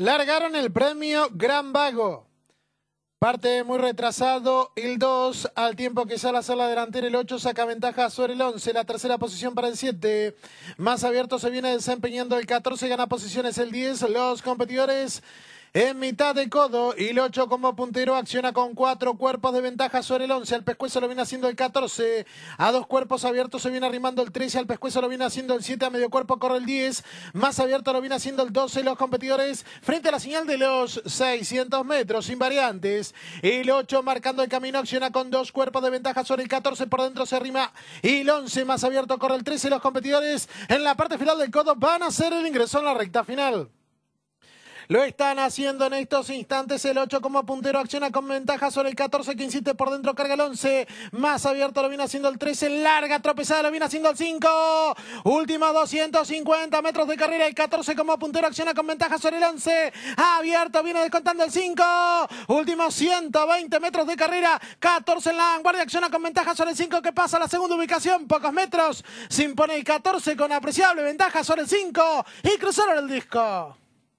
Largaron el premio Gran Vago. Parte muy retrasado el 2, al tiempo que sale a la delantera el 8, saca ventaja sobre el 11, la tercera posición para el 7. Más abierto se viene desempeñando el 14, gana posiciones el 10. Los competidores en mitad de codo y el 8 como puntero acciona con cuatro cuerpos de ventaja sobre el 11, al pescuezo lo viene haciendo el 14, a dos cuerpos abiertos se viene arrimando el 13, al pescuezo lo viene haciendo el 7, a medio cuerpo corre el 10, más abierto lo viene haciendo el 12, los competidores frente a la señal de los 600 metros sin variantes, el 8 marcando el camino acciona con dos cuerpos de ventaja sobre el 14, por dentro se arrima y el 11 más abierto corre el 13, los competidores en la parte final del codo van a hacer el ingreso en la recta final. Lo están haciendo en estos instantes. El 8 como puntero acciona con ventaja sobre el 14 que insiste por dentro. Carga el 11. Más abierto lo viene haciendo el 13. Larga tropezada lo viene haciendo el 5. último 250 metros de carrera. El 14 como puntero acciona con ventaja sobre el 11. Abierto viene descontando el 5. último 120 metros de carrera. 14 en la vanguardia. Acciona con ventaja sobre el 5 que pasa a la segunda ubicación. Pocos metros. Se impone el 14 con apreciable ventaja sobre el 5. Y cruzaron el disco.